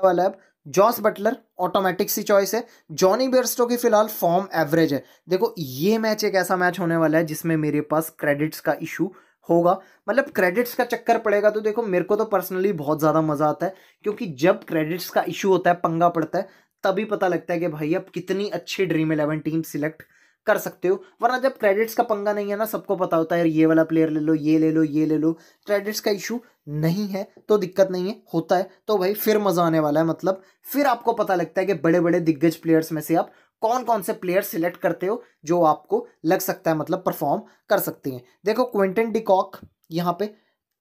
जाने वाला है जॉस बटलर ऑटोमेटिक सी चॉइस है जॉनी बेयरस्टो की फिलहाल फॉर्म एवरेज है देखो ये मैच एक ऐसा मैच होने वाला है जिसमें मेरे पास क्रेडिट्स का इशू होगा मतलब क्रेडिट्स का चक्कर पड़ेगा तो देखो मेरे को तो पर्सनली बहुत ज़्यादा मज़ा आता है क्योंकि जब क्रेडिट्स का इशू होता है पंगा पड़ता है तभी पता लगता है कि भाई अब कितनी अच्छी ड्रीम इलेवन टीम सिलेक्ट कर सकते हो वरना जब क्रेडिट्स का पंगा नहीं है ना सबको पता होता है ये वाला प्लेयर ले लो ये ले लो ये ले लो क्रेडिट्स का इशू नहीं है तो दिक्कत नहीं है होता है तो भाई फिर मज़ा आने वाला है मतलब फिर आपको पता लगता है कि बड़े बड़े दिग्गज प्लेयर्स में से आप कौन कौन से प्लेयर सिलेक्ट करते हो जो आपको लग सकता है मतलब परफॉर्म कर सकते हैं देखो क्विंटन डिकॉक यहाँ पे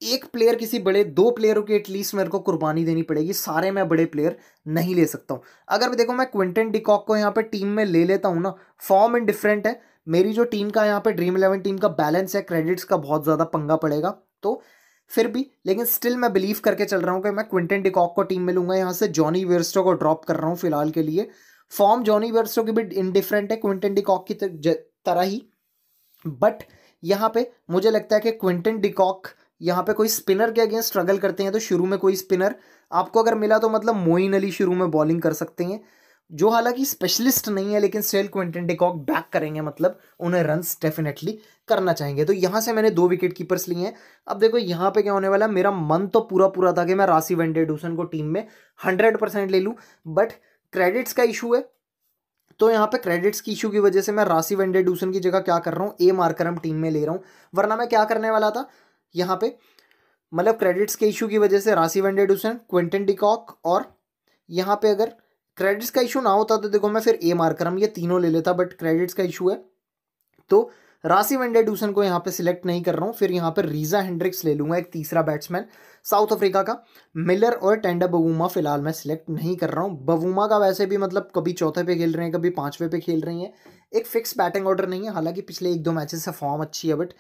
एक प्लेयर किसी बड़े दो प्लेयरों की एटलीस्ट मेरे को कुर्बानी देनी पड़ेगी सारे मैं बड़े प्लेयर नहीं ले सकता हूँ अगर देखो मैं क्विंटन डिकॉक को यहाँ पे टीम में ले लेता हूँ ना फॉर्म इन डिफरेंट है मेरी जो टीम का यहाँ पे ड्रीम इलेवन टीम का बैलेंस है क्रेडिट्स का बहुत ज़्यादा पंगा पड़ेगा तो फिर भी लेकिन स्टिल मैं बिलीव करके चल रहा हूँ कि मैं क्विंटन डिकॉक को टीम में लूँगा यहाँ से जॉनी वेरस्टो को ड्रॉप कर रहा हूँ फिलहाल के लिए फॉर्म जॉनी वेरस्टो की भी इनडिफरेंट है क्विंटन डिकॉक की तरह ही बट यहाँ पे मुझे लगता है कि क्विंटन डिकॉक यहाँ पे कोई स्पिनर के अगेंस्ट स्ट्रगल करते हैं तो शुरू में कोई स्पिनर आपको अगर मिला तो मतलब मोइन अली शुरू में बॉलिंग कर सकते हैं जो हालांकि स्पेशलिस्ट नहीं है लेकिन स्टेल क्विंटन डिकॉक बैक करेंगे मतलब उन्हें रन डेफिनेटली करना चाहेंगे तो यहाँ से मैंने दो विकेट कीपर्स लिए हैं अब देखो यहाँ पे क्या होने वाला है मेरा मन तो पूरा पूरा था कि मैं राशि वेंडेडूसन को टीम में हंड्रेड परसेंट ले लूँ बट क्रेडिट्स का इशू है तो यहाँ पे क्रेडिट्स की इशू की वजह से मैं राशि वेंडेडूसन की जगह क्या कर रहा हूँ ए मार्करम टीम में ले रहा हूँ वरना मैं क्या करने वाला था यहाँ पे मतलब क्रेडिट्स के इशू की वजह से राशि वेन डेडूसन क्विंटन डिकॉक और यहाँ पे अगर क्रेडिट्स का इशू ना होता तो देखो मैं फिर ए मार कर हम ये तीनों ले लेता बट क्रेडिट्स का इशू है तो रासी वेंडेडूसन को यहाँ पे सिलेक्ट नहीं कर रहा हूँ फिर यहाँ पर रीजा हेंड्रिक्स ले लूंगा एक तीसरा बैट्समैन साउथ अफ्रीका का मिलर और टेंडा बवूमा फिलहाल मैं सिलेक्ट नहीं कर रहा हूँ बवूमा का वैसे भी मतलब कभी चौथे पे खेल रहे हैं कभी पांचवे पे खेल रही हैं एक फिक्स बैटिंग ऑर्डर नहीं है हालांकि पिछले एक दो मैचेस से फॉर्म अच्छी है बट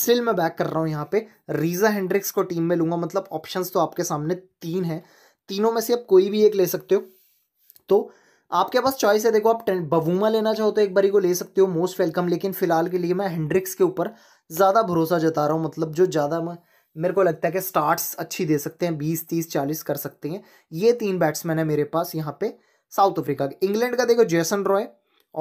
स्टिल मैं बैक कर रहा हूँ यहाँ पे रीजा हेंड्रिक्स को टीम में लूंगा मतलब ऑप्शन तो आपके सामने तीन है तीनों में से आप कोई भी एक ले सकते हो तो आपके पास चॉइस है देखो आप बबूमा लेना चाहो तो एक बारी को ले सकते हो मोस्ट वेलकम लेकिन फिलहाल के लिए मैं हेंड्रिक्स के ऊपर ज़्यादा भरोसा जता रहा हूँ मतलब जो ज़्यादा मेरे को लगता है कि स्टार्ट्स अच्छी दे सकते हैं बीस तीस चालीस कर सकते हैं ये तीन बैट्समैन है मेरे पास यहाँ पे साउथ अफ्रीका के इंग्लैंड का देखो जेसन रॉय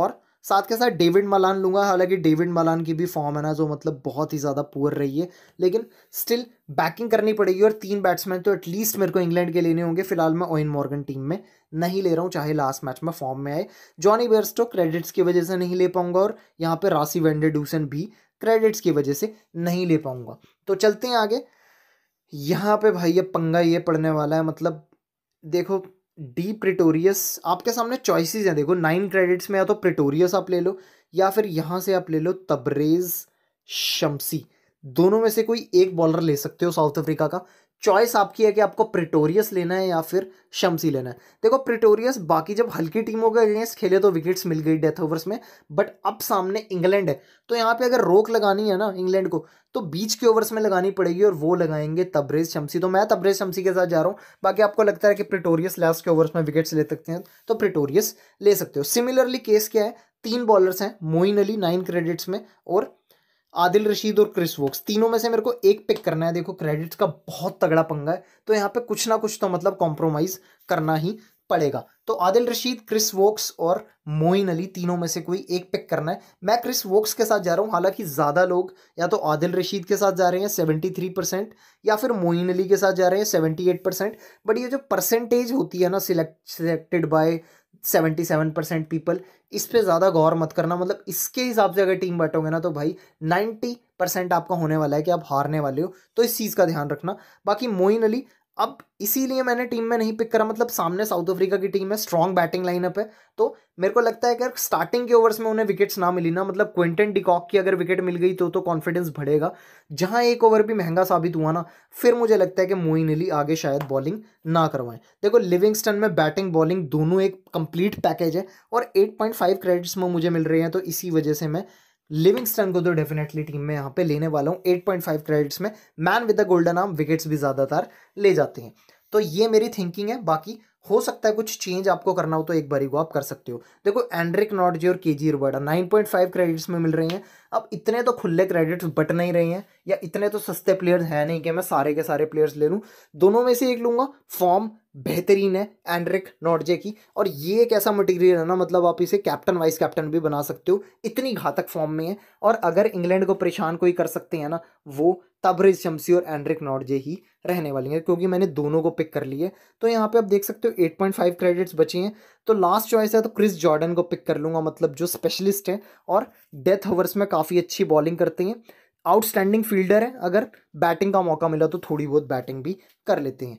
और साथ के साथ डेविड मलान लूंगा हालांकि डेविड मलान की भी फॉर्म है ना जो मतलब बहुत ही ज़्यादा पुअर रही है लेकिन स्टिल बैकिंग करनी पड़ेगी और तीन बैट्समैन तो एटलीस्ट मेरे को इंग्लैंड के लेने होंगे फिलहाल मैं ओइन मॉर्गन टीम में नहीं ले रहा हूँ चाहे लास्ट मैच में फॉर्म में आए जॉनी तो क्रेडिट्स की वजह से नहीं ले पाऊंगा और यहाँ पर राशि वेंडेडूसन भी क्रेडिट्स की वजह से नहीं ले पाऊंगा तो चलते हैं आगे यहाँ पे भाई ये पंगा ये पड़ने वाला है मतलब देखो डी प्रिटोरियस आपके सामने चॉइसेस हैं देखो नाइन क्रेडिट्स में या तो प्रिटोरियस आप ले लो या फिर यहाँ से आप ले लो तबरेज शमसी दोनों में से कोई एक बॉलर ले सकते हो साउथ अफ्रीका का चॉइस आपकी है कि आपको प्रिटोरियस लेना है या फिर शमसी लेना है देखो प्रिटोरियस बाकी जब हल्की टीमों के अगेंस्ट खेले तो विकेट्स मिल गई डेथ ओवर्स में बट अब सामने इंग्लैंड है तो यहाँ पे अगर रोक लगानी है ना इंग्लैंड को तो बीच के ओवर्स में लगानी पड़ेगी और वो लगाएंगे तबरेज शमसी तो मैं तबरेज शमसी के साथ जा रहा हूँ बाकी आपको लगता है कि प्रिटोरियस लास्ट के ओवर्स में विकेट्स ले सकते हैं तो प्रिटोरियस ले सकते हो सिमिलरली केस क्या है तीन बॉलर्स हैं मोइन अली नाइन क्रेडिट्स में और आदिल रशीद और क्रिस वोक्स तीनों में से मेरे को एक पिक करना है देखो क्रेडिट्स का बहुत तगड़ा पंगा है तो यहाँ पे कुछ ना कुछ तो मतलब कॉम्प्रोमाइज़ करना ही पड़ेगा तो आदिल रशीद क्रिस वोक्स और मोइन अली तीनों में से कोई एक पिक करना है मैं क्रिस वोक्स के साथ जा रहा हूँ हालांकि ज़्यादा लोग या तो आदिल रशीद के साथ जा रहे हैं सेवेंटी थ्री परसेंट या फिर मोइन अली के साथ जा रहे हैं सेवेंटी एट परसेंट बट ये जो परसेंटेज होती है ना select selected by seventy seven percent people इस पर ज़्यादा गौर मत करना मतलब इसके हिसाब से अगर टीम बैठोगे ना तो भाई नाइन्टी परसेंट आपका होने वाला है कि आप हारने वाले हो तो इस चीज़ का ध्यान रखना बाकी मोइन अली अब इसीलिए मैंने टीम में नहीं पिक करा मतलब सामने साउथ अफ्रीका की टीम है स्ट्रॉन्ग बैटिंग लाइनअप है तो मेरे को लगता है कि अगर स्टार्टिंग के ओवर्स में उन्हें विकेट्स ना मिली ना मतलब क्विंटन डिकॉक की अगर विकेट मिल गई तो तो कॉन्फिडेंस बढ़ेगा जहां एक ओवर भी महंगा साबित हुआ ना फिर मुझे लगता है कि मोइन अली आगे शायद बॉलिंग ना करवाएं देखो लिविंगस्टन में बैटिंग बॉलिंग दोनों एक कंप्लीट पैकेज है और एट क्रेडिट्स में मुझे मिल रहे हैं तो इसी वजह से मैं लिविंगस्टन को तो डेफिनेटली टीम में यहाँ पे लेने वाला हूँ 8.5 क्रेडिट्स में man with the golden arm wickets भी ज़्यादातर ले जाते हैं तो ये मेरी थिंकिंग है बाकी हो सकता है कुछ चेंज आपको करना हो तो एक बारी को आप कर सकते हो देखो एंड्रिक नॉटजी और K G Rabada nine point five credits में मिल रहे हैं अब इतने तो खुले क्रेडिट्स बट नहीं रहे हैं या इतने तो सस्ते प्लेयर्स हैं नहीं कि मैं सारे के सारे प्लेयर्स ले लूँ दोनों में से एक लूँगा फॉर्म बेहतरीन है एंड्रिक नॉटजे की और ये एक ऐसा मटेरियल है ना मतलब आप इसे कैप्टन वाइस कैप्टन भी बना सकते हो इतनी घातक फॉर्म में है और अगर इंग्लैंड को परेशान कोई कर सकते हैं ना वो तब्रेज शमसी और एंड्रिक नॉर्जे ही रहने वाली हैं क्योंकि मैंने दोनों को पिक कर लिए तो यहाँ पे आप देख सकते हो 8.5 क्रेडिट्स बची हैं तो लास्ट चॉइस है तो क्रिस जॉर्डन को पिक कर लूँगा मतलब जो स्पेशलिस्ट है और डेथ ओवर्स में काफ़ी अच्छी बॉलिंग करते हैं आउटस्टैंडिंग फील्डर है अगर बैटिंग का मौका मिला तो थोड़ी बहुत बैटिंग भी कर लेते हैं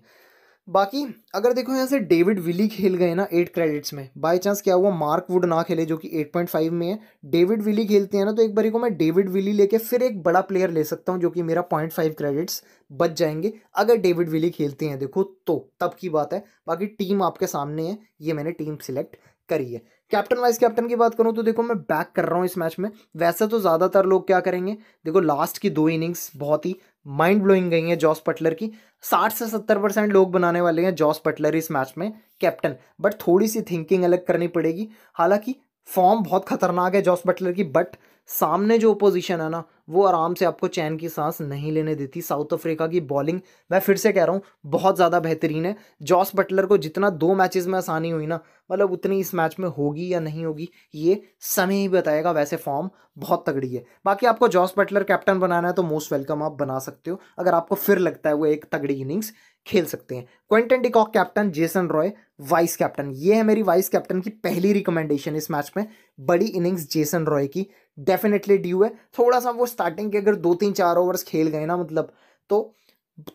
बाकी अगर देखो यहाँ से डेविड विली खेल गए ना एट क्रेडिट्स में बाय चांस क्या हुआ मार्क वुड ना खेले जो कि एट पॉइंट फाइव में है डेविड विली खेलते हैं ना तो एक बारी को मैं डेविड विली लेके फिर एक बड़ा प्लेयर ले सकता हूँ जो कि मेरा पॉइंट फाइव क्रेडिट्स बच जाएंगे अगर डेविड विली खेलते हैं देखो तो तब की बात है बाकी टीम आपके सामने है ये मैंने टीम सिलेक्ट करी है कैप्टन वाइस कैप्टन की बात करूं तो देखो मैं बैक कर रहा हूं इस मैच में वैसे तो ज़्यादातर लोग क्या करेंगे देखो लास्ट की दो इनिंग्स बहुत ही माइंड ब्लोइंग गई हैं जॉस पटलर की साठ से सत्तर परसेंट लोग बनाने वाले हैं जॉस पटलर इस मैच में कैप्टन बट थोड़ी सी थिंकिंग अलग करनी पड़ेगी हालांकि फॉर्म बहुत खतरनाक है जॉस बटलर की बट सामने जो अपोजिशन है ना वो आराम से आपको चैन की सांस नहीं लेने देती साउथ अफ्रीका की बॉलिंग मैं फिर से कह रहा हूँ बहुत ज़्यादा बेहतरीन है जॉस बटलर को जितना दो मैचेस में आसानी हुई ना मतलब उतनी इस मैच में होगी या नहीं होगी ये समय ही बताएगा वैसे फॉर्म बहुत तगड़ी है बाकी आपको जॉस बटलर कैप्टन बनाना है तो मोस्ट वेलकम आप बना सकते हो अगर आपको फिर लगता है वो एक तगड़ी इनिंग्स खेल सकते हैं Quinton de Kock captain Jason Roy vice captain ये है मेरी वाइस कैप्टन की पहली रिकमेंडेशन इस मैच में बड़ी इनिंग्स जेसन रॉय की डेफिनेटली ड्यू है थोड़ा सा वो स्टार्टिंग के अगर दो तीन चार ओवर्स खेल गए ना मतलब तो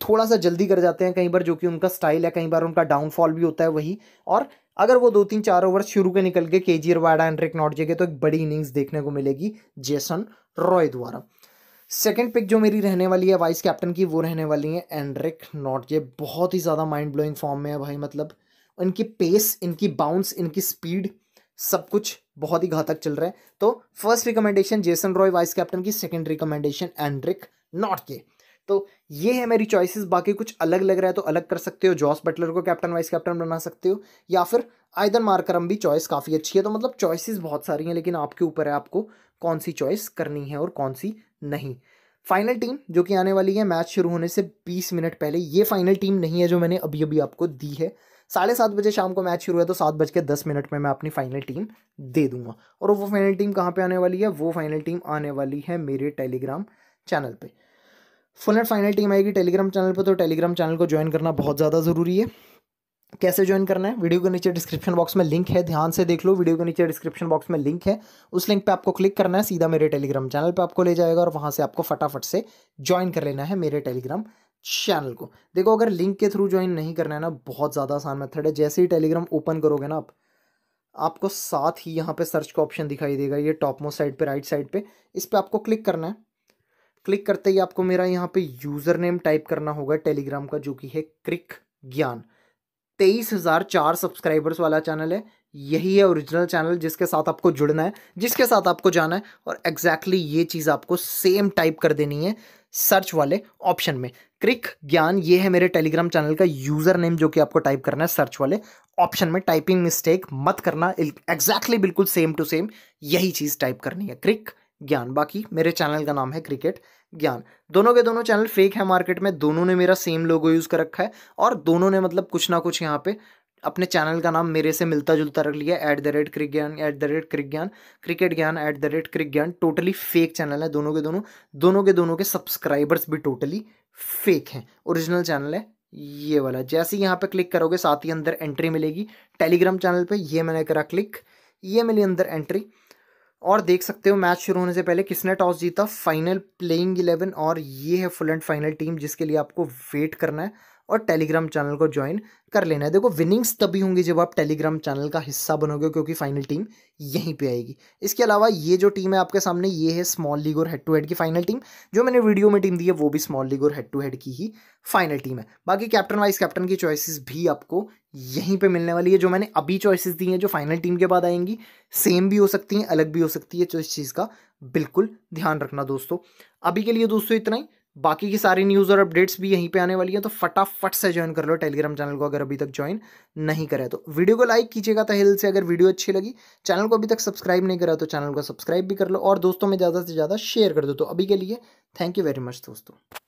थोड़ा सा जल्दी कर जाते हैं कई बार जो कि उनका स्टाइल है कई बार उनका डाउनफॉल भी होता है वही और अगर वो दो तीन चार ओवर शुरू के निकल के के जी रवाडा एंड्रिक नॉट के तो एक बड़ी इनिंग्स देखने को मिलेगी जेसन रॉय द्वारा सेकेंड पिक जो मेरी रहने वाली है वाइस कैप्टन की वो रहने वाली है एंड्रिक नॉट बहुत ही ज़्यादा माइंड ब्लोइंग फॉर्म में है भाई मतलब इनकी पेस इनकी बाउंस इनकी स्पीड सब कुछ बहुत ही घातक चल रहा है तो first recommendation Jason Roy vice captain की second recommendation Anrich Nortje तो ये है मेरी चॉइसेस बाकी कुछ अलग लग रहा है तो अलग कर सकते हो जॉस बटलर को कैप्टन वाइस कैप्टन बना सकते हो या फिर आयदन मारकरम भी चॉइस काफ़ी अच्छी है तो मतलब चॉइसेस बहुत सारी हैं लेकिन आपके ऊपर है आपको कौन सी चॉइस करनी है और कौन सी नहीं फाइनल टीम जो कि आने वाली है मैच शुरू होने से बीस मिनट पहले ये फाइनल टीम नहीं है जो मैंने अभी अभी आपको दी है साढ़े सात बजे शाम को मैच शुरू है तो सात बज के दस मिनट में मैं अपनी फाइनल टीम दे दूंगा और वो फाइनल टीम कहाँ पे आने वाली है वो फाइनल टीम आने वाली है मेरे टेलीग्राम चैनल पे फुल एंड फाइनल टीम आएगी टेलीग्राम चैनल पे तो टेलीग्राम चैनल को ज्वाइन करना बहुत ज़्यादा ज़रूरी है कैसे ज्वाइन करना है वीडियो के नीचे डिस्क्रिप्शन बॉक्स में लिंक है ध्यान से देख लो वीडियो के नीचे डिस्क्रिप्शन बॉक्स में लिंक है उस लिंक पे आपको क्लिक करना है सीधा मेरे टेलीग्राम चैनल पे आपको ले जाएगा और वहाँ से आपको फटाफट से ज्वाइन कर लेना है मेरे टेलीग्राम चैनल को देखो अगर लिंक के थ्रू ज्वाइन नहीं करना है ना बहुत ज़्यादा आसान मेथड है जैसे ही टेलीग्राम ओपन करोगे ना आप आपको साथ ही यहाँ पे सर्च का ऑप्शन दिखाई देगा ये टॉप मोस्ट साइड पे राइट साइड पे इस पर आपको क्लिक करना है क्लिक करते ही आपको मेरा यहाँ पे यूज़र नेम टाइप करना होगा टेलीग्राम का जो कि है क्रिक ज्ञान तेईस हज़ार चार सब्सक्राइबर्स वाला चैनल है यही है ओरिजिनल चैनल जिसके साथ आपको जुड़ना है जिसके साथ आपको जाना है और एग्जैक्टली exactly ये चीज़ आपको सेम टाइप कर देनी है सर्च वाले ऑप्शन में क्रिक ज्ञान ये है मेरे टेलीग्राम चैनल का यूज़र नेम जो कि आपको टाइप करना है सर्च वाले ऑप्शन में टाइपिंग मिस्टेक मत करना एग्जैक्टली exactly बिल्कुल सेम टू सेम यही चीज़ टाइप करनी है क्रिक ज्ञान बाकी मेरे चैनल का नाम है क्रिकेट ज्ञान दोनों के दोनों चैनल फेक है मार्केट में दोनों ने मेरा सेम लोगो यूज़ कर रखा है और दोनों ने मतलब कुछ ना कुछ यहाँ पे अपने चैनल का नाम मेरे से मिलता जुलता रख लिया एट द रेट क्रिक ज्ञान एट द रेट क्रिक ज्ञान क्रिकेट ज्ञान एट द रेट क्रिक ज्ञान टोटली फेक चैनल है दोनों के दोनों दोनों के दोनों के सब्सक्राइबर्स भी टोटली फेक हैं ओरिजिनल चैनल है ये वाला जैसे ही यहाँ पे क्लिक करोगे साथ ही अंदर एंट्री मिलेगी टेलीग्राम चैनल पे ये मैंने करा क्लिक ये मिली अंदर एंट्री और देख सकते हो मैच शुरू होने से पहले किसने टॉस जीता फाइनल प्लेइंग इलेवन और ये है फुल एंड फाइनल टीम जिसके लिए आपको वेट करना है और टेलीग्राम चैनल को ज्वाइन कर लेना है देखो विनिंग्स तभी होंगी जब आप टेलीग्राम चैनल का हिस्सा बनोगे क्योंकि फाइनल टीम यहीं पे आएगी इसके अलावा ये जो टीम है आपके सामने ये है स्मॉल लीग और हेड टू हेड की फाइनल टीम जो मैंने वीडियो में टीम दी है वो भी स्मॉल लीग और हेड टू हेड की ही फाइनल टीम है बाकी कैप्टन वाइस कैप्टन की चॉइसिस भी आपको यहीं पर मिलने वाली है जो मैंने अभी चॉइसिस दी हैं जो फाइनल टीम के बाद आएंगी सेम भी हो सकती हैं अलग भी हो सकती है तो इस चीज़ का बिल्कुल ध्यान रखना दोस्तों अभी के लिए दोस्तों इतना ही बाकी की सारी न्यूज़ और अपडेट्स भी यहीं पे आने वाली हैं तो फटाफट से ज्वाइन कर लो टेलीग्राम चैनल को अगर अभी तक तो। ज्वाइन तो नहीं करा तो वीडियो को लाइक कीजिएगा तहिल से अगर वीडियो अच्छी लगी चैनल को अभी तक सब्सक्राइब नहीं करा तो चैनल को सब्सक्राइब भी कर लो और दोस्तों में ज़्यादा से ज़्यादा शेयर कर दो तो अभी के लिए थैंक यू वेरी मच दोस्तों